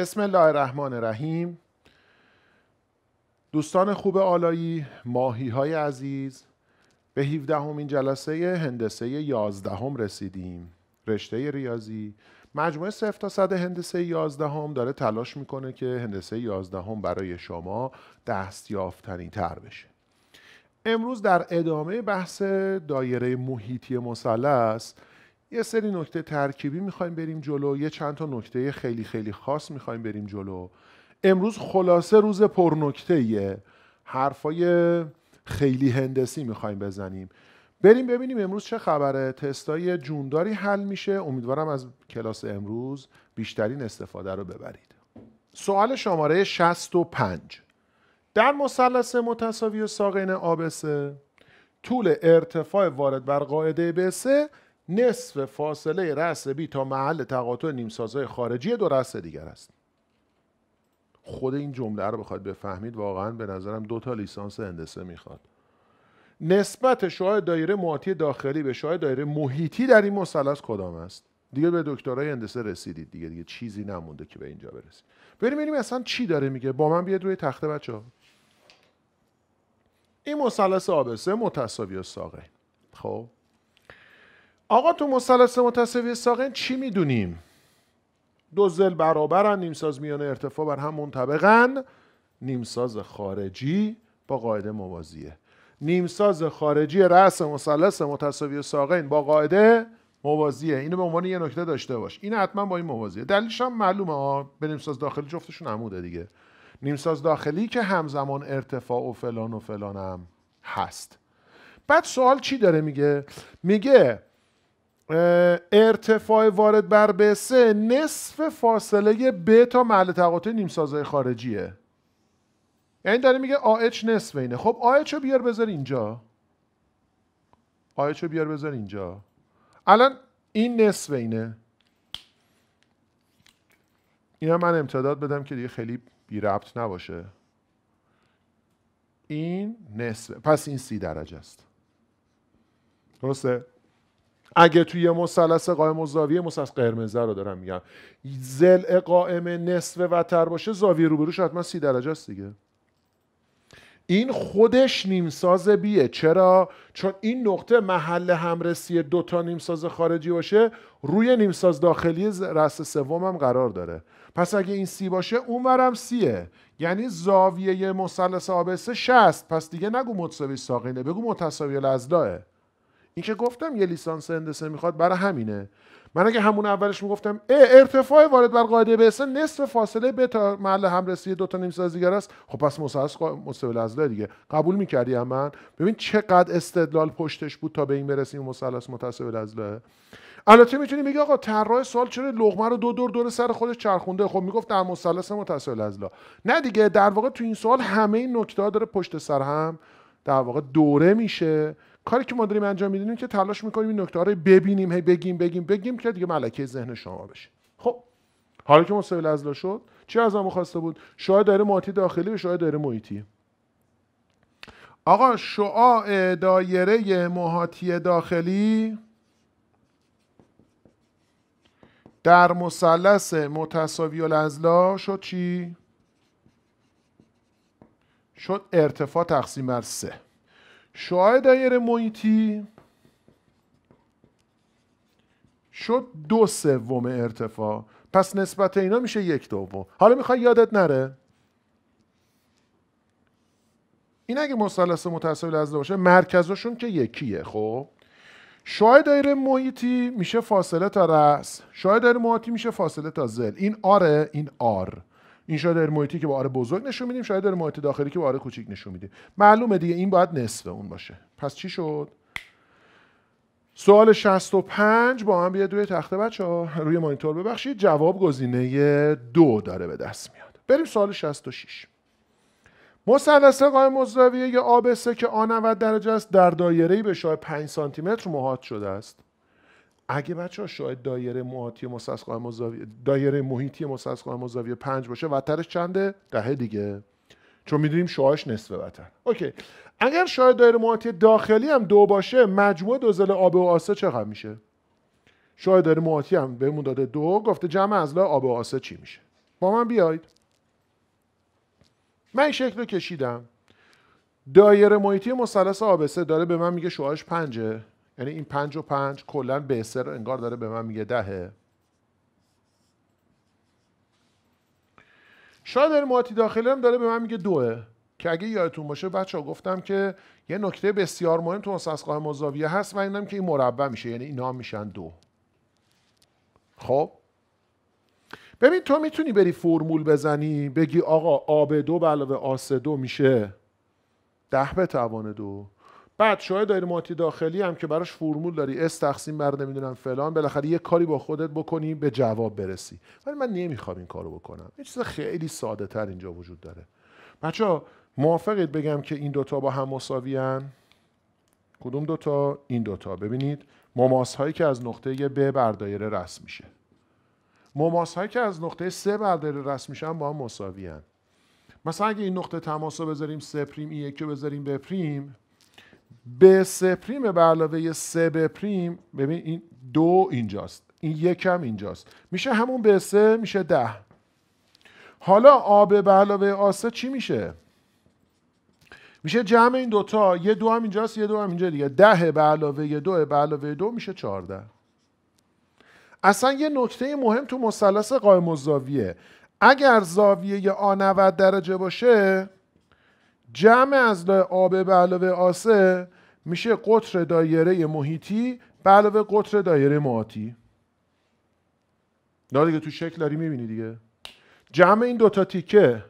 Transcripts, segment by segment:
بسم الله الرحمن الرحیم دوستان خوب آلایی ماهی های عزیز به 17 همین جلسه هندسه 11 هم رسیدیم رشته ریاضی مجموعه 0 تا 100 هندسه 11 هم داره تلاش میکنه که هندسه 11 هم برای شما دستیافتنی تر بشه امروز در ادامه بحث دایره محیطی مثلث یه سری نکته ترکیبی میخوایم بریم جلو یه چند تا نکته خیلی خیلی خاص میخوایم بریم جلو امروز خلاصه روز پرنکته حرفای خیلی هندسی میخوایم بزنیم بریم ببینیم امروز چه خبره تستای جونداری حل میشه امیدوارم از کلاس امروز بیشترین استفاده رو ببرید سوال شماره 65 در مثلث متساوی ساقین آبسه طول ارتفاع وارد بر قاعده بسه نصف فاصله رأس بی تا محل تقاطع نیمسازهای خارجی دو رأس دیگر است خود این جمله رو بخواید بفهمید واقعا به نظرم دو تا لیسانس هندسه میخواد نسبت شعاع دایره معاطی داخلی به شعاع دایره محیطی در این مثلث کدام است دیگه به دکترای هندسه رسیدید دیگه دیگه چیزی نمونده که به اینجا برسید بریم ببینیم اصلا چی داره میگه با من بیاد روی تخته بچه ها این مثلث ABC متساوی ساقه خب آقا تو مثلث متساوی ساقین چی میدونیم دو زل برابرن نیمساز میان ارتفاع بر هم منطبقن نیمساز خارجی با قاعده موازیه نیمساز خارجی رأس مثلث متساوی ساقین با قاعده موازیه اینو به عنوان یه نکته داشته باش این حتما با این موازیه دلیلش هم معلومه ها به نیمساز داخلی جفتشون عموده دیگه نیمساز داخلی که همزمان ارتفاع و فلان و فلان هست بعد سوال چی داره میگه میگه ارتفاع وارد بر به نصف فاصله ب تا محل تقاطع نیم خارجیه یعنی داره میگه آه نصف اینه خب آه رو بیار بذار اینجا آه رو بیار بذار اینجا الان این نصف اینه اینا من امتداد بدم که دیگه خیلی بی ربط نباشه این نصف پس این سی درجه است درسته اگه توی مثلث قائم و زاویه مثلث قرمز رو دارم میگم زل قائم نصف وتر باشه زاویه روبروش حتما سی درجه است دیگه این خودش نیمساز بیه چرا؟ چون این نقطه محل همرسی دوتا نیمساز خارجی باشه روی نیمساز داخلی رست سوم هم قرار داره پس اگه این سی باشه اونورم سیه یعنی زاویه مثلث آبسه 60 پس دیگه نگو متساوی ساقینه بگو متساوی لزداه این که گفتم یه لیسانس هندسه میخواد برای همینه من اگه همون اولش میگفتم ارتفاع وارد بر قاعده به نصف فاصله به تا محل همرسی دو تا نیم سازیگر است خب پس مسلس مستقل از دیگه قبول میکردی هم من ببین چقدر استدلال پشتش بود تا به این برسیم مثلث متصل از البته میتونی بگی آقا طراح سال چرا لغمه رو دو دور دور سر خودش چرخونده خب میگفت در مثلث متصل از نه دیگه در واقع تو این سوال همه این نکته داره پشت سر هم در واقع دوره میشه کاری که ما داریم انجام میدیم که تلاش میکنیم این نکته رو ببینیم هی بگیم بگیم بگیم که دیگه ملکه ذهن شما بشه خب حالا که مصاحبه لزلا شد چی از ما خواسته بود شعاع دایره ماتی داخلی و شعاع دایره محیطی آقا شعاع دایره محاطی داخلی در مثلث متساوی الاضلاع شد چی شد ارتفاع تقسیم بر سه شعاع دایر محیطی شد دو سوم ارتفاع پس نسبت اینا میشه یک دوم حالا میخوای یادت نره این اگه مثلث متصل از باشه مرکزشون که یکیه خب شعاع دایره محیطی میشه فاصله تا رأس شعاع دایر محیطی میشه فاصله تا زل این آره این آر این شاید در که با آره بزرگ نشون میدیم شاید داره محیط داخلی که با آره کوچیک نشون میدیم معلومه دیگه این باید نصف اون باشه پس چی شد سوال 65 با هم بیاد روی تخته بچه ها روی مانیتور ببخشید جواب گزینه دو داره به دست میاد بریم سوال 66 مثلث قائم مزدویه یا آب سه که آ 90 درجه است در دایره به شاه 5 سانتی متر محاط شده است اگه بچه ها شاید دایره معاتی دایره محیطی مسس قائم زاویه پنج باشه وترش چنده دهه دیگه چون میدونیم شعاعش نصف وتر اوکی اگر شاید دایره معاتی داخلی هم دو باشه مجموع دوزل آب و آسه چقدر میشه شاید دایره معاتی هم بهمون داده دو گفته جمع ازلا آب و آسه چی میشه با من بیاید من این شکل رو کشیدم دایره محیطی مثلث آبسه داره به من میگه شعاعش پنجه یعنی این پنج و پنج کلا به سر انگار داره به من میگه دهه شاید ارماتی داخلی هم داره به من میگه دوه که اگه یادتون باشه بچه ها گفتم که یه نکته بسیار مهم تو مسخه مزاویه هست و اینم که این مربع میشه یعنی اینا میشن دو خب ببین تو میتونی بری فرمول بزنی بگی آقا آب دو به علاوه آس دو میشه ده به توان دو بعد شاید ماتی داخلی هم که براش فرمول داری اس تقسیم بر نمیدونم فلان بالاخره یه کاری با خودت بکنی به جواب برسی ولی من نمیخوام این کارو بکنم یه چیز خیلی ساده تر اینجا وجود داره بچه ها موافقید بگم که این دوتا با هم مساوی کدوم دوتا این دوتا ببینید مماس هایی که از نقطه ب بر دایره رسم میشه مماس هایی که از نقطه س بر دایره رسم میشن با هم مساوی مثلا اگه این نقطه تماس رو بذاریم س پریم بذاریم به پریم ب سه پریم به علاوه سه به پریم ببین دو اینجاست این یکم اینجاست میشه همون به سه میشه ده حالا آب به علاوه آسه چی میشه میشه جمع این دوتا یه دو هم اینجاست یه دو هم اینجا دیگه ده به علاوه یه دو به علاوه دو میشه چهارده اصلا یه نکته مهم تو مثلث قائم الزاویه اگر زاویه آ 90 درجه باشه جمع از آب به علاوه آسه میشه قطر دایره محیطی به علاوه قطر دایره معاتی نه دیگه تو شکل داری میبینی دیگه جمع این دوتا تیکه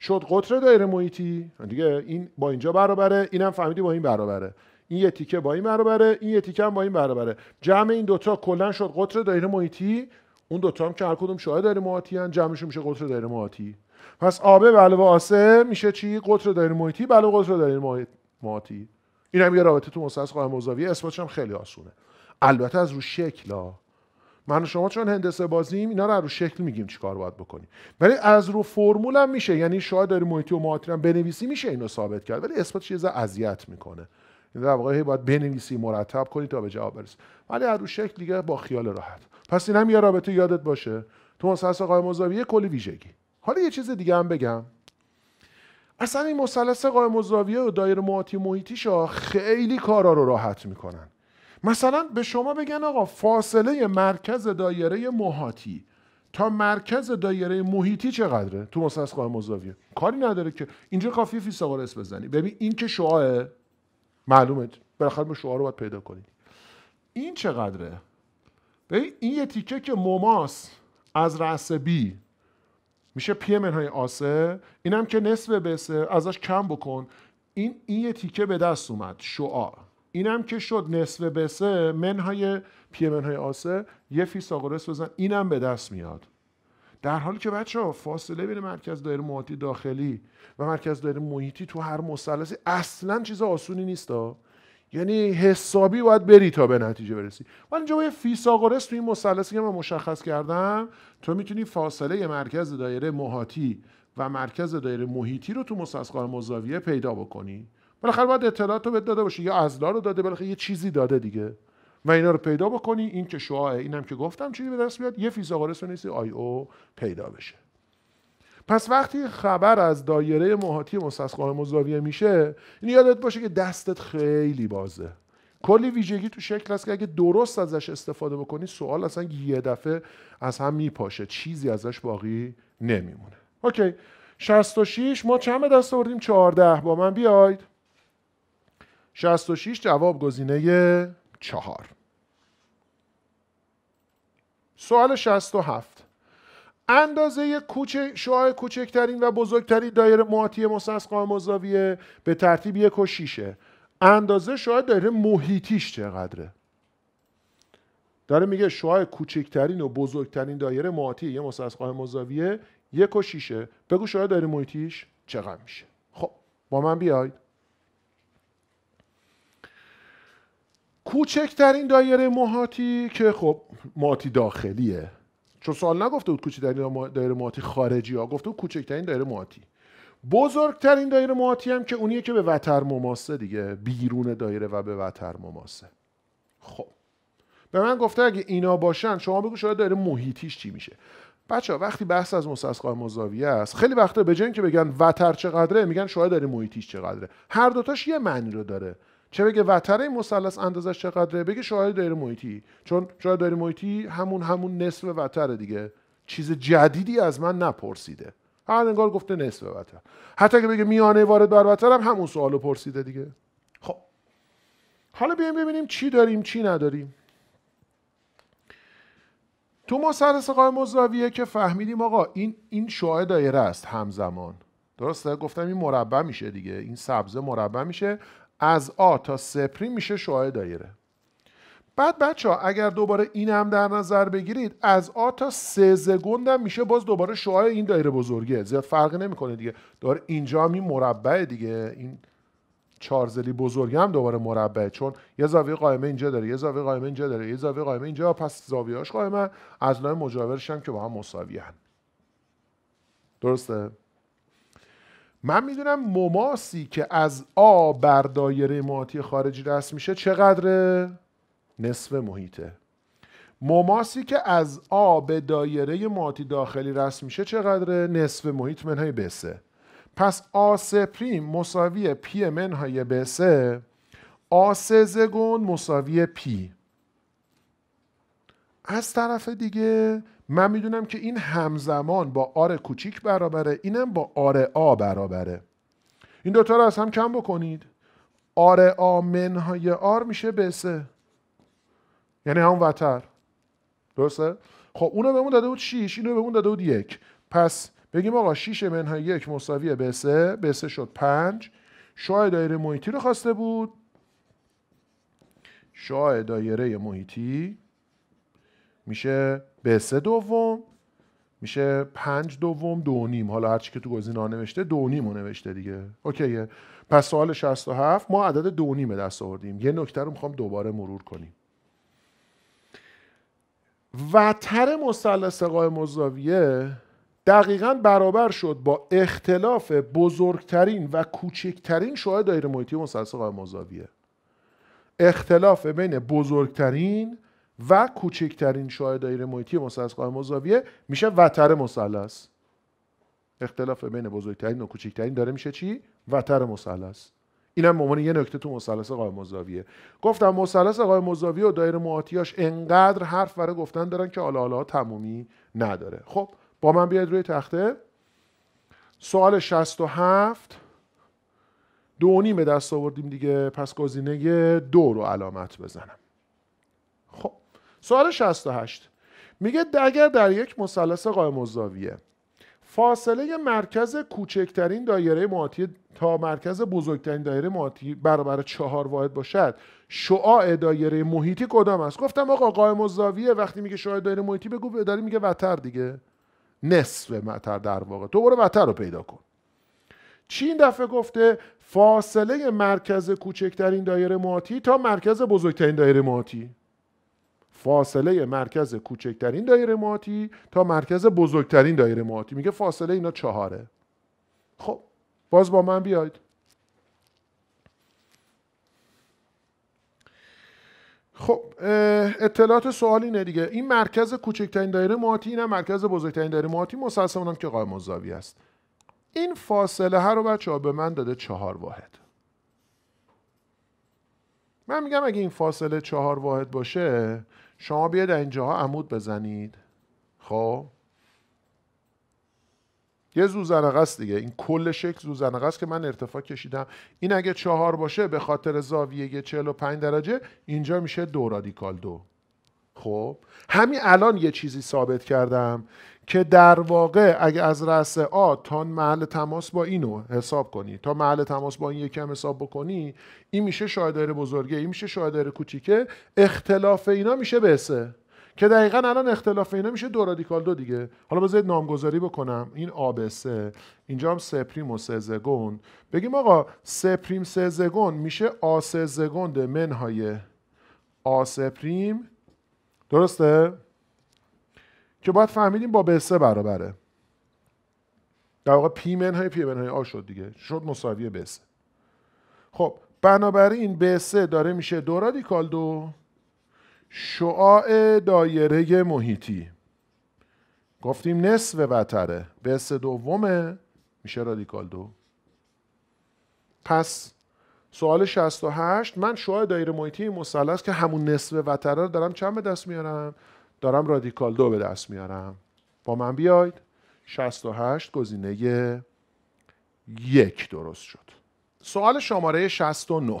شد قطر دایره محیطی دیگه این با اینجا برابره اینم فهمیدی با این برابره این یه تیکه با این برابره این یه تیکه هم با این برابره جمع این دوتا کلا شد قطر دایره محیطی اون دوتا هم که هر کدوم شاهد دایره محاطی هن جمعشون میشه قطر دایره محاطی پس آبه بله، به علاوه میشه چی قطر دایره محیطی به علاوه قطر دایره این هم یه رابطه تو مستند خواهر موضوعی اثباتش هم خیلی آسونه البته از رو شکل ها من و شما چون هندسه بازیم اینا رو از رو شکل میگیم چیکار باید بکنیم ولی از رو فرمول هم میشه یعنی شاید داری محیطی و معاطی هم بنویسی میشه اینو ثابت کرد ولی اثباتش یه اذیت میکنه در واقع باید بنویسی مرتب کنی تا به جواب برسی ولی از رو شکل دیگه با خیال راحت پس این هم یه رابطه یادت باشه تو مستند قائم مزاوی کلی ویژگی حالا یه چیز دیگه هم بگم اصلا این مثلث قائم الزاویه و دایر معاطی محیطیشا خیلی کارا رو راحت میکنن مثلا به شما بگن آقا فاصله مرکز دایره محاطی تا مرکز دایره محیطی چقدره تو مثلث قائم الزاویه کاری نداره که اینجا کافی فیثاغورس بزنی ببین این که شعاعه معلومه بالاخره ما شعاع رو باید پیدا کنید. این چقدره ببین این یه تیکه که مماس از رأس بی میشه پی های آسه اینم که نصف بسه ازش کم بکن این این یه تیکه به دست اومد شعا اینم که شد نصف بسه منهای پی های آسه یه فیثاغورس بزن اینم به دست میاد در حالی که بچه ها فاصله بین مرکز دایره محیطی داخلی و مرکز دایره محیطی تو هر مثلثی اصلا چیز آسونی نیست یعنی حسابی باید بری تا به نتیجه برسی ولی اینجا باید فیساغورس تو این مثلثی که من مشخص کردم تو میتونی فاصله مرکز دایره محاطی و مرکز دایره محیطی رو تو مستسقا مزاویه پیدا بکنی بالاخره باید اطلاعات رو بهت داده باشه یا ازلا رو داده بالاخره یه چیزی داده دیگه و اینا رو پیدا بکنی این که شعاعه اینم که گفتم چیزی به دست بیاد یه رو نیستی آی او پیدا بشه پس وقتی خبر از دایره محاطی مستسقای مزاویه میشه این یادت باشه که دستت خیلی بازه کلی ویژگی تو شکل هست که اگه درست ازش استفاده بکنی سوال اصلا یه دفعه از هم میپاشه چیزی ازش باقی نمیمونه اوکی 66 ما چند به دست آوردیم 14 با من بیاید 66 جواب گزینه 4 سوال 67 اندازه کوچه شعاع کوچکترین و بزرگترین دایره محاطی مسس قائم به ترتیب یک و شیشه اندازه شعاع دایره محیطیش چقدره داره میگه شعاع کوچکترین و بزرگترین دایره محاطی یه مسس قائم زاویه یک و شیشه بگو شعاع دایره محیطیش چقدر میشه خب با من بیاید کوچکترین دایره محاطی که خب محاطی داخلیه چون سوال نگفته بود کوچکترین دایره معاتی خارجی ها گفته بود کوچکترین دایره ماتی. بزرگترین دایره معاتی هم که اونیه که به وتر مماسه دیگه بیرون دایره و به وتر مماسه خب به من گفته اگه اینا باشن شما بگو شاید دایره محیطیش چی میشه بچه وقتی بحث از مستسقا مزاویه است خیلی وقتا به که بگن وتر چقدره میگن شاید داره محیطیش چقدره هر دوتاش یه معنی رو داره چه بگه وتر این مثلث اندازش چقدره بگه شعاع دایره محیطی چون شعاع دایره محیطی همون همون نصف وتره دیگه چیز جدیدی از من نپرسیده هر انگار گفته نصف وتر حتی که بگه میانه وارد بر وتر هم همون سوالو پرسیده دیگه خب حالا بیایم ببینیم چی داریم چی نداریم تو مثلث سقای مزاویه که فهمیدیم آقا این این شعاع دایره است همزمان درسته گفتم این مربع میشه دیگه این سبزه مربع میشه از آ تا سپری میشه شعاع دایره بعد بچه ها اگر دوباره این هم در نظر بگیرید از آ تا سه زگوند هم میشه باز دوباره شعاع این دایره بزرگه زیاد فرق نمیکنه دیگه داره اینجا هم این مربع دیگه این چارزلی بزرگی هم دوباره مربع چون یه زاویه قائمه اینجا داره یه زاویه قائمه اینجا داره یه زاویه قائمه اینجا پس زاویه‌اش قائمه از نوع مجاورش هم که با هم مساوی هن. درسته من میدونم مماسی که از آ بر دایره ماتی خارجی رسم میشه چقدره؟ نصف محیطه مماسی که از آ به دایره ماتی داخلی رسم میشه چقدره؟ نصف محیط منهای بسه پس آ پریم مساوی پی منهای بسه آ سه زگون مساوی پی از طرف دیگه من میدونم که این همزمان با آر کوچیک برابره اینم با آر آ برابره این دوتا رو از هم کم بکنید آر آ منهای آر میشه بسه یعنی همون وتر درسته؟ خب اونو اون داده بود 6 اینو اون داده بود یک پس بگیم آقا شیش منهای یک مساوی بسه بسه شد 5 شاه دایره محیطی رو خواسته بود شاه دایره محیطی میشه به سه دوم میشه پنج دوم دو نیم حالا هرچی که تو گزینه نوشته دو نیم رو نوشته دیگه اوکیه پس سوال 67 ما عدد دو نیم دست آوردیم یه نکته رو میخوام دوباره مرور کنیم وتر مثلث قائم مزاویه دقیقا برابر شد با اختلاف بزرگترین و کوچکترین شعاع دایره محیطی مثلث قائم اختلاف بین بزرگترین و کوچکترین شعاع دایره محیطی مثلث قائم مزاویه میشه وتر مثلث اختلاف بین بزرگترین و کوچکترین داره میشه چی وتر مثلث اینم به عنوان یه نکته تو مثلث قائم مزاویه گفتم مثلث قائم مزاویه و دایره معاطیاش انقدر حرف برای گفتن دارن که حالا تمومی نداره خب با من بیاید روی تخته سوال 67 دو نیم دست آوردیم دیگه پس گزینه دو رو علامت بزنم سوال 68 میگه اگر در یک مثلث قائم الزاویه فاصله مرکز کوچکترین دایره معاطی تا مرکز بزرگترین دایره معاطی برابر چهار واحد باشد شعاع دایره محیطی کدام است گفتم آقا قائم الزاویه وقتی میگه شعاع دایره محیطی بگو داری میگه وتر دیگه نصف وتر در واقع تو برو وتر رو پیدا کن چی این دفعه گفته فاصله مرکز کوچکترین دایره معاطی تا مرکز بزرگترین دایره معاطی فاصله مرکز کوچکترین دایره ماتی تا مرکز بزرگترین دایره ماتی میگه فاصله اینا چهاره خب باز با من بیاید خب اطلاعات سوال اینه دیگه این مرکز کوچکترین دایره ماتی این مرکز بزرگترین دایره ماتی مسلسل اونم که قائم مزاوی است این فاصله هر رو بچه ها به من داده چهار واحد من میگم اگه این فاصله چهار واحد باشه شما بیاید اینجاها عمود بزنید خب یه زوزنقه است دیگه این کل شکل زوزنقه است که من ارتفاع کشیدم این اگه چهار باشه به خاطر زاویه 45 درجه اینجا میشه دو رادیکال دو خب همین الان یه چیزی ثابت کردم که در واقع اگه از رأس آ تا محل تماس با اینو حساب کنی تا محل تماس با این یکی هم حساب بکنی این میشه شاهدار بزرگه این میشه شاهدار کوچیکه اختلاف اینا میشه بسه که دقیقا الان اختلاف اینا میشه دو رادیکال دو دیگه حالا بذارید نامگذاری بکنم این آبسه اینجا هم سپریم و سزگون بگیم آقا سپریم سزگون میشه آسزگوند منهای آسپریم درسته؟ که باید فهمیدیم با به برابره در واقع پی منهای پی آ شد دیگه شد مساوی به سه خب بنابراین به سه داره میشه دو رادیکال دو شعاع دایره محیطی گفتیم نصف وتره به سه دومه میشه رادیکال دو پس سوال 68 من شعاع دایره محیطی مثلث که همون نصف وتره رو دارم چند به دست میارم دارم رادیکال دو به دست میارم با من بیاید 68 گزینه یک درست شد سوال شماره 69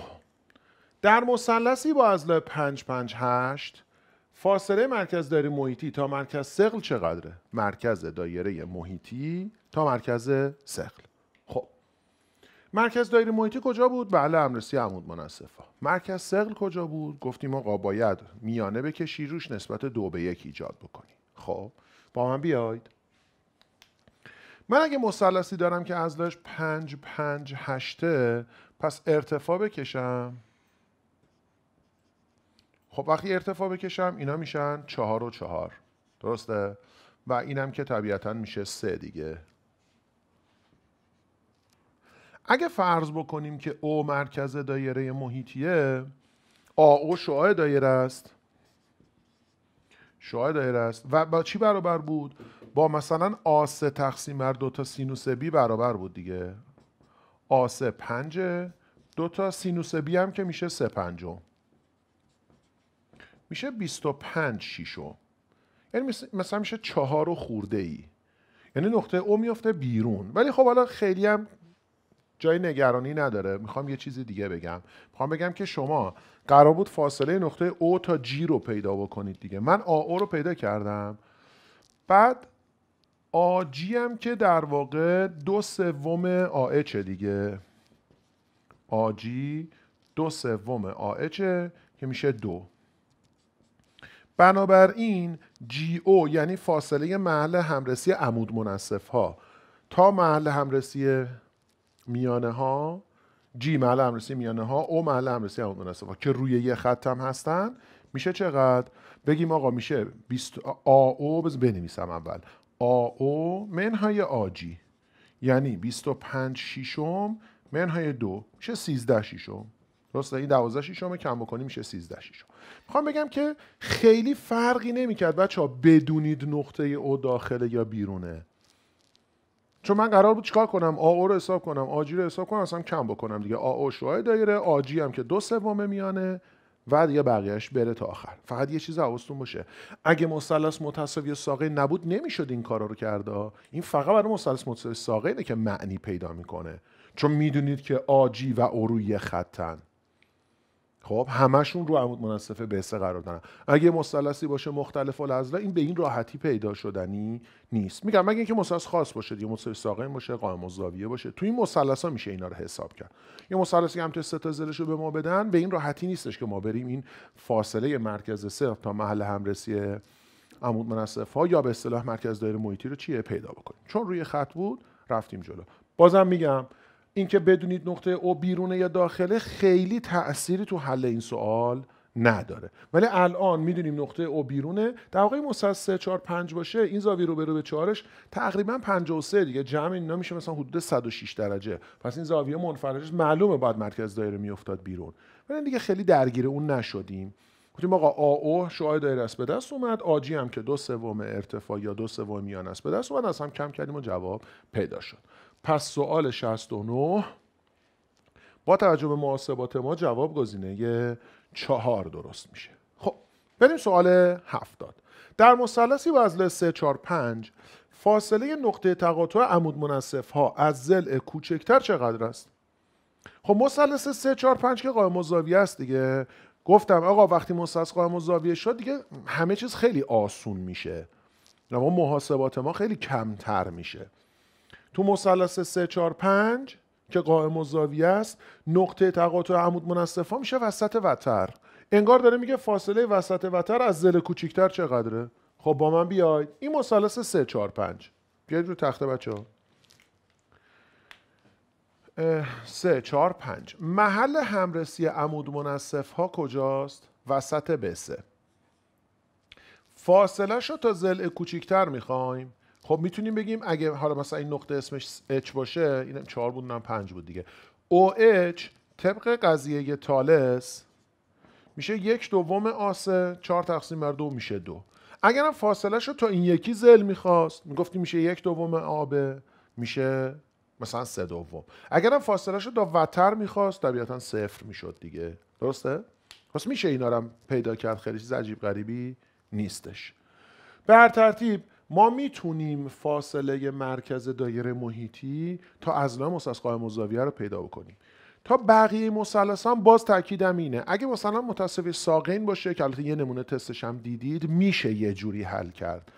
در مثلثی با 5 8 فاصله مرکز دایره محیطی تا مرکز سقل چقدره؟ مرکز دایره محیطی تا مرکز سقل مرکز دایره محیطی کجا بود بله امرسی عمود منصفا مرکز سقل کجا بود گفتیم آقا باید میانه بکشی روش نسبت دو به یک ایجاد بکنیم خب با من بیاید من اگه مثلثی دارم که ازلش پنج پنج هشته پس ارتفاع بکشم خب وقتی ارتفاع بکشم اینا میشن چهار و چهار درسته؟ و اینم که طبیعتا میشه سه دیگه اگه فرض بکنیم که او مرکز دایره محیطیه آ او شعاع دایره است شعاع دایره است و با چی برابر بود با مثلا آسه تقسیم بر دو تا سینوس بی برابر بود دیگه آسه پنجه دو تا سینوس بی هم که میشه سه پنجم میشه پنج شیشم یعنی مثلا میشه چهار و خورده ای یعنی نقطه او میفته بیرون ولی خب حالا خیلی هم جای نگرانی نداره میخوام یه چیز دیگه بگم میخوام بگم که شما قرار بود فاصله نقطه او تا جی رو پیدا بکنید دیگه من آ رو پیدا کردم بعد جی هم که در واقع دو سوم اچه دیگه جی دو سوم اچه که میشه دو بنابراین جی او یعنی فاصله محل همرسی عمود منصف ها تا محل همرسی میانه ها جی محل همرسی میانه ها او محل همرسی هم که روی یه خط هم هستن میشه چقدر بگیم آقا میشه 20 آ او بنویسم اول آ او منهای آجی یعنی 25 من منهای دو میشه 13 شیشم درسته این 12 ششم کم بکنیم میشه 13 شیشم میخوام بگم که خیلی فرقی نمیکرد بچه بدونید نقطه او داخله یا بیرونه چون من قرار بود چیکار کنم آ رو حساب کنم آجی رو حساب کنم اصلا کم بکنم دیگه آ او شوهای دایره آجی هم که دو سوم میانه و دیگه بقیهش بره تا آخر فقط یه چیز حواستون باشه اگه مثلث متساوی ساقه نبود نمیشد این کارا رو کرده این فقط برای مثلث متساوی ساقه اینه که معنی پیدا میکنه چون میدونید که آجی و اروی خطن خب همشون رو عمود به سه قرار دارن اگه مثلثی باشه مختلف الاضلاع این به این راحتی پیدا شدنی نیست میگم مگه اینکه مثلث خاص باشه یه مثلث ساقین باشه قائم الزاویه باشه تو این مثلثا میشه اینا رو حساب کرد یه مثلثی هم تو سه تا زلش رو به ما بدن به این راحتی نیستش که ما بریم این فاصله مرکز صفر تا محل همرسی عمود منصف ها یا به اصطلاح مرکز دایره محیطی رو چیه پیدا بکنیم چون روی خط بود رفتیم جلو بازم میگم اینکه بدونید نقطه او بیرونه یا داخله خیلی تأثیری تو حل این سوال نداره ولی الان میدونیم نقطه او بیرونه در واقع مساس 3 4 5 باشه این زاویه رو به به 4 تقریبا 53 دیگه جمع اینا میشه مثلا حدود 106 درجه پس این زاویه منفرجش معلومه بعد مرکز دایره میافتاد بیرون ولی دیگه خیلی درگیر اون نشدیم گفتیم آقا آ او شعاع دایره است به دست اومد آجی هم که دو سوم ارتفاع یا دو سوم میان است به دست اومد از هم کم کردیم و جواب پیدا شد پس سوال 69 با توجه به محاسبات ما جواب گزینه 4 درست میشه خب بریم سوال 70. در مثلثی وزل 3 4 5 فاصله نقطه تقاطع عمود منصف ها از ضلع کوچکتر چقدر است خب مثلث 3 4 5 که قائم الزاویه است دیگه گفتم آقا وقتی مثلث قائم الزاویه شد دیگه همه چیز خیلی آسون میشه و محاسبات ما خیلی کمتر میشه تو مثلث 3 4 5 که قائم و زاویه است نقطه تقاطع عمود منصفا میشه وسط وتر انگار داره میگه فاصله وسط وتر از زل کوچیکتر چقدره خب با من بیاید این مثلث 3 4 5 بیاید رو تخته بچه ها سه چهار پنج محل همرسی عمود منصف ها کجاست؟ وسط بسه فاصله شو تا زل کوچیکتر میخوایم خب میتونیم بگیم اگه حالا مثلا این نقطه اسمش H باشه این چهار بود نم پنج بود دیگه OH طبق قضیه تالس میشه یک دوم آسه چهار تقسیم بر دو میشه دو اگرم فاصله شد تا این یکی زل میخواست میگفتیم میشه یک دوم آبه میشه مثلا سه دوم اگرم فاصله شد تا وتر میخواست طبیعتا صفر میشد دیگه درسته؟ پس میشه اینارم پیدا کرد خیلی چیز عجیب غریبی نیستش به هر ترتیب ما میتونیم فاصله مرکز دایره محیطی تا ازلا مستسقای مزاویه رو پیدا بکنیم تا بقیه مثلث هم باز تاکیدم اینه اگه مثلا متصوی ساقین باشه که البته یه نمونه تستش هم دیدید میشه یه جوری حل کرد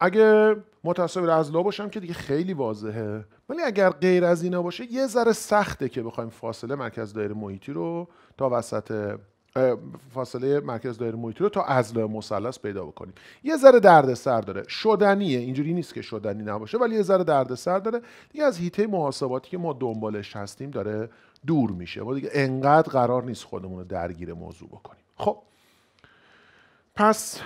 اگه متصور از لا باشم که دیگه خیلی واضحه ولی اگر غیر از اینا باشه یه ذره سخته که بخوایم فاصله مرکز دایره محیطی رو تا وسط فاصله مرکز دایره محیطی رو تا اضلاع مثلث پیدا بکنیم یه ذره دردسر داره شدنیه اینجوری نیست که شدنی نباشه ولی یه ذره دردسر داره دیگه از هیته محاسباتی که ما دنبالش هستیم داره دور میشه ما دیگه انقدر قرار نیست خودمون رو درگیر موضوع بکنیم خب پس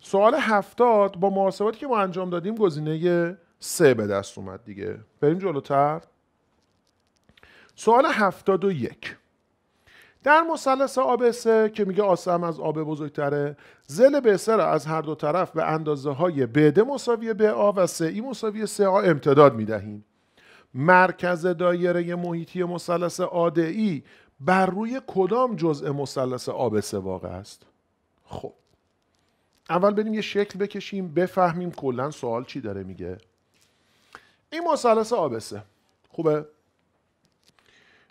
سوال هفتاد با محاسباتی که ما انجام دادیم گزینه سه به دست اومد دیگه بریم جلوتر سوال هفتاد و یک در مثلث آب که میگه آسم از آب بزرگتره زل بسه از هر دو طرف به اندازه های بده مساوی به آ و سه ای مساوی سه آ امتداد میدهیم مرکز دایره محیطی مثلث آده ای بر روی کدام جزء مثلث آب واقع است خب اول بریم یه شکل بکشیم بفهمیم کلا سوال چی داره میگه این مثلث آبسه خوبه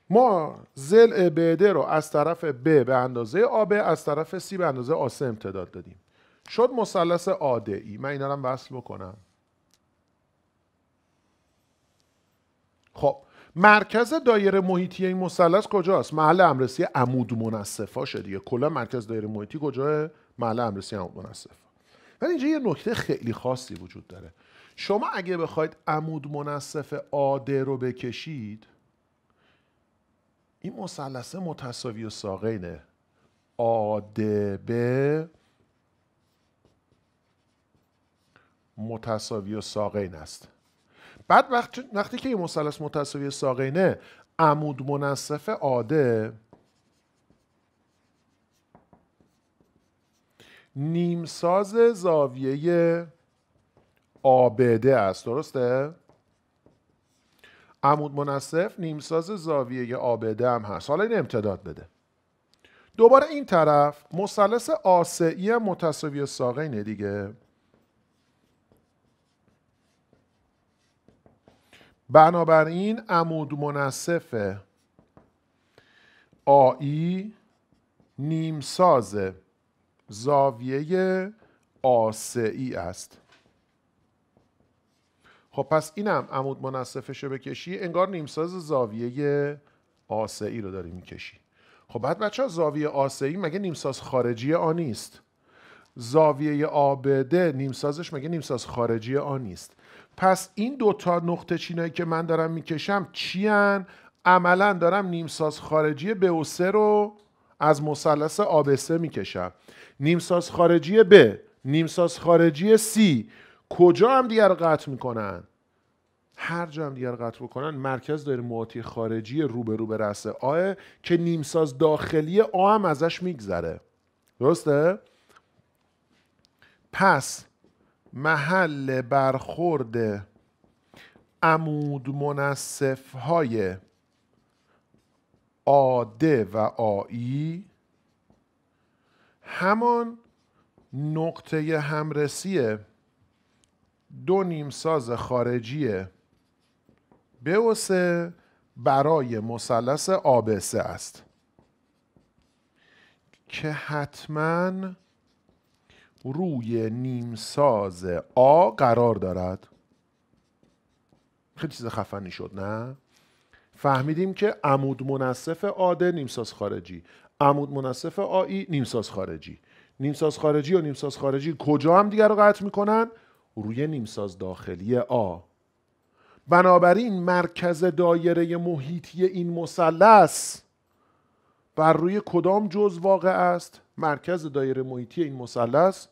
ما زل بده رو از طرف ب به اندازه آب از طرف سی به اندازه آسه امتداد دادیم شد مثلث آده ای من اینا رو وصل بکنم خب مرکز دایره محیطی این مثلث کجاست محل امرسی عمود منصفه دیگه کلا مرکز دایره محیطی کجاه محل امرسی عمود منصفه ولی اینجا یه نکته خیلی خاصی وجود داره شما اگه بخواید عمود منصف آده رو بکشید این مثلثه متساوی و ساقینه به متساوی و ساقین است بعد وقتی که این مثلث متساوی ساقینه عمود منصف آده نیمساز زاویه آبده است درسته؟ عمود منصف نیمساز زاویه آبده هم هست حالا این امتداد بده دوباره این طرف مثلث آسعی هم متساوی ساقینه دیگه بنابراین عمود منصف آی نیمساز زاویه آسعی است خب پس اینم عمود منصفش بکشی انگار نیمساز زاویه آسعی رو داری میکشی خب بعد بچه ها زاویه آسعی مگه نیمساز خارجی آ نیست زاویه آبده نیمسازش مگه نیمساز خارجی آ نیست پس این دوتا نقطه چینایی که من دارم میکشم چیان عملا دارم نیمساز خارجی ب و سه رو از مثلث آبسه میکشم نیمساز خارجی ب نیمساز خارجی سی کجا هم دیگر رو قطع میکنن هر جا هم دیگر قطع بکنن مرکز داره معاطی خارجی روبرو به رسته آه که نیمساز داخلی آ هم ازش میگذره درسته؟ پس محل برخورد عمود منصفهای های آده و آیی همان نقطه همرسیه دو نیمساز خارجی سه برای مثلث آبسه است که حتما روی نیمساز آ قرار دارد خیلی چیز خفنی شد نه فهمیدیم که عمود منصف آده نیمساز خارجی عمود منصف آی نیمساز خارجی نیمساز خارجی و نیمساز خارجی کجا هم دیگر رو قطع میکنن روی نیمساز داخلی آ بنابراین مرکز دایره محیطی این مثلث بر روی کدام جز واقع است مرکز دایره محیطی این مثلث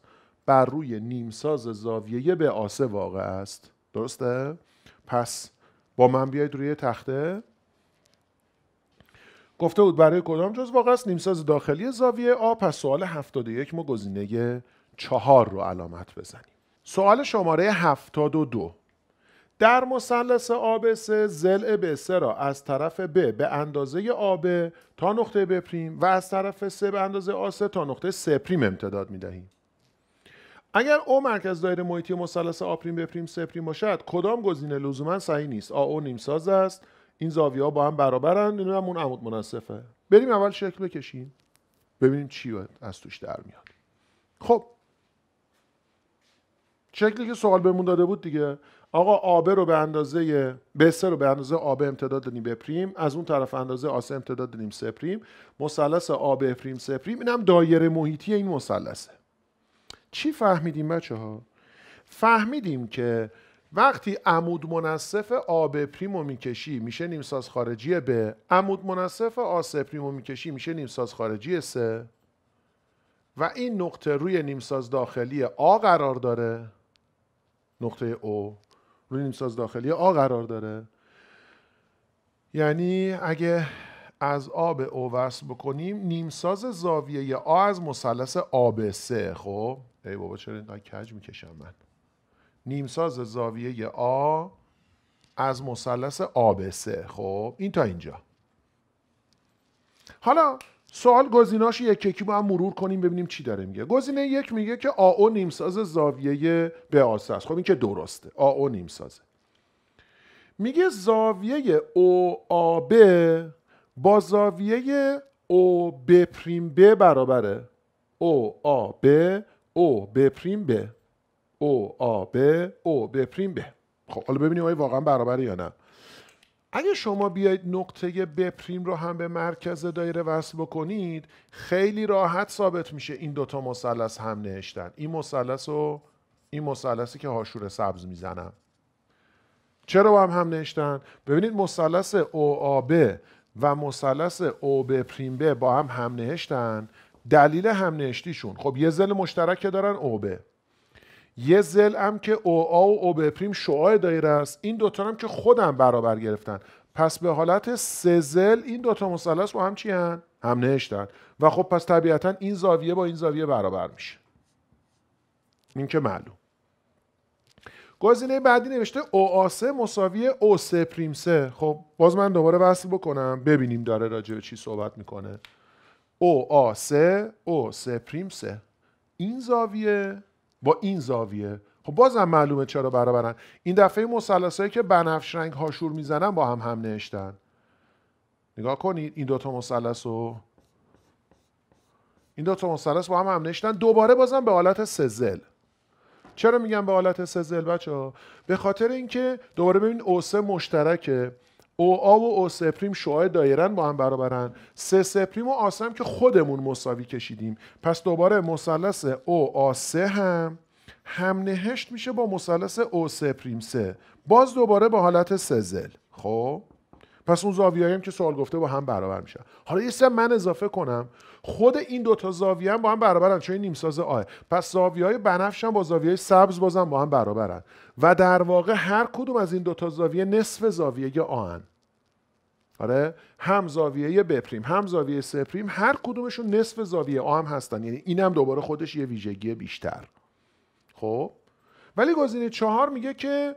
بر روی نیمساز زاویه به آسه واقع است درسته پس با من بیاید روی تخته گفته بود برای کدام جز واقع است نیمساز داخلی زاویه آ پس سوال 71 ما گزینه چهار رو علامت بزنیم سوال شماره 72 در مثلث آب ضلع زل را از طرف B به اندازه آب تا نقطه B پریم و از طرف C به اندازه AC تا نقطه سه پریم امتداد می اگر او مرکز دایره محیطی مثلث A پریم B پریم C پریم باشد کدام گزینه لزوما صحیح نیست آ او نیم است این زاویه ها با هم برابرند این همون اون عمود منصفه بریم اول شکل بکشیم ببینیم چی از توش در میاد خب شکلی که سوال بهمون داده بود دیگه آقا آبه رو به اندازه بسه رو به اندازه آبه امتداد دادیم به پریم از اون طرف اندازه آسه امتداد دادیم سه پریم مثلث آبه پریم سه پریم اینم دایره محیطی این مثلثه چی فهمیدیم بچه ها فهمیدیم که وقتی عمود منصف آب پریم رو میکشی میشه نیمساز خارجی ب عمود منصف آس رو میکشی میشه نیمساز خارجی سه و این نقطه روی نیمساز داخلی آ قرار داره نقطه او روی نیمساز داخلی آ قرار داره یعنی اگه از آب او وصل بکنیم نیمساز زاویه آ از مثلث آب سه خب ای بابا چرا اینقدر کج میکشم من نیمساز زاویه آ از مثلث آب سه خب این تا اینجا حالا سوال گزیناش یک یکی با هم مرور کنیم ببینیم چی داره میگه گزینه یک میگه که نیم نیمساز زاویه به است خب این که درسته نیم نیمسازه میگه زاویه او آب با زاویه او ب پریم ب برابره او آ ب او ب پریم ب او آ او ب ب خب حالا ببینیم آیا واقعا برابره یا نه اگه شما بیایید نقطه بپریم رو هم به مرکز دایره وصل بکنید خیلی راحت ثابت میشه این دوتا مثلث هم نهشتن این مثلث و این مثلثی که هاشور سبز میزنم چرا با هم هم نهشتن ببینید مثلث او و مثلث او ب پریم به با هم هم نهشتن دلیل هم نهشتیشون خب یه زل مشترک که دارن او یه زل هم که او آ و او پریم شعاع دایره است این دوتا هم که خودم برابر گرفتن پس به حالت سه زل این دوتا مثلث با هم چی هن؟ هم نهشتن و خب پس طبیعتا این زاویه با این زاویه برابر میشه این که معلوم گزینه بعدی نوشته او آسه مساوی او سه پریم سه خب باز من دوباره وصل بکنم ببینیم داره راجع به چی صحبت میکنه او آسه او سه پریم سه این زاویه با این زاویه خب بازم معلومه چرا برابرن این دفعه مثلثایی که بنفش رنگ هاشور میزنن با هم هم نشتن نگاه کنید این دوتا مثلث رو این دوتا مثلث با هم هم نشتن دوباره بازم به حالت سزل چرا میگم به حالت سزل بچه ها؟ به خاطر اینکه دوباره ببین اوسه مشترکه او آ و او سپریم شعاع دایرن با هم برابرن سه سپریم و آسم که خودمون مساوی کشیدیم پس دوباره مثلث او آ سه هم هم نهشت میشه با مثلث او سپریم سه باز دوباره به حالت سزل خب پس اون زاویه‌ای هم که سوال گفته با هم برابر میشه. حالا یه سه من اضافه کنم خود این دوتا زاویه هم با هم برابرن چون این نیم ساز آه پس زاویه های بنفش هم با زاویه های سبز بازم با هم برابرن و در واقع هر کدوم از این دوتا زاویه نصف زاویه آ هن. آره هم زاویه ی بپریم، هم زاویه سپریم هر کدومشون نصف زاویه آ هم هستن یعنی اینم دوباره خودش یه ویژگی بیشتر خب ولی گزینه چهار میگه که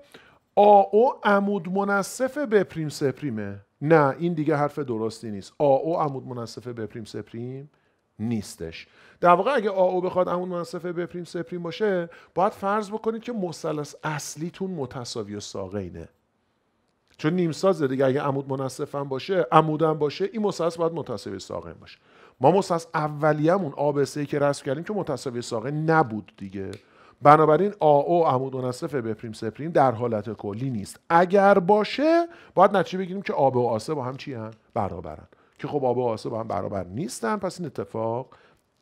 آ او عمود منصف بپریم پریم نه این دیگه حرف درستی نیست آ او عمود منصف ب سپریم نیستش در واقع اگه آو بخواد همون منصفه بپریم سپریم باشه باید فرض بکنید که مثلث اصلیتون متساوی و ساقینه چون نیم سازه دیگه اگه عمود منصفم باشه عمودم باشه این مثلث باید متساوی ساغین باشه ما مثلث اولیه‌مون آبسه که رسم کردیم که متساوی ساغین نبود دیگه بنابراین آ او عمود منصف بپریم سپریم در حالت کلی نیست اگر باشه باید نتیجه بگیریم که آب و آسه با هم چی هن؟ برابرن که خب آب و آسه با هم برابر نیستن پس این اتفاق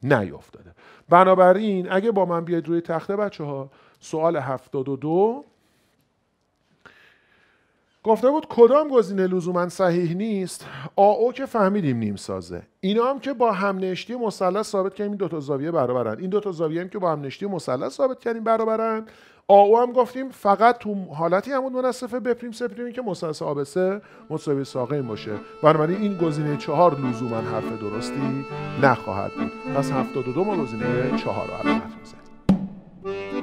نیافتاده بنابراین اگه با من بیاید روی تخته بچه ها سوال 72 گفته بود کدام گزینه لزوما صحیح نیست آ او که فهمیدیم نیم سازه اینا هم که با همنشتی مثلث ثابت کردیم این دو تا زاویه برابرن این دو تا زاویه هم که با همنشتی مثلث ثابت کردیم برابرن آو هم گفتیم فقط تو حالتی همون منصفه بپریم سپریمی که مثلث آبسه مساوی این باشه بنابراین این گزینه چهار لزوما حرف درستی نخواهد بود پس دو ما گزینه چهار رو حرف میزنیم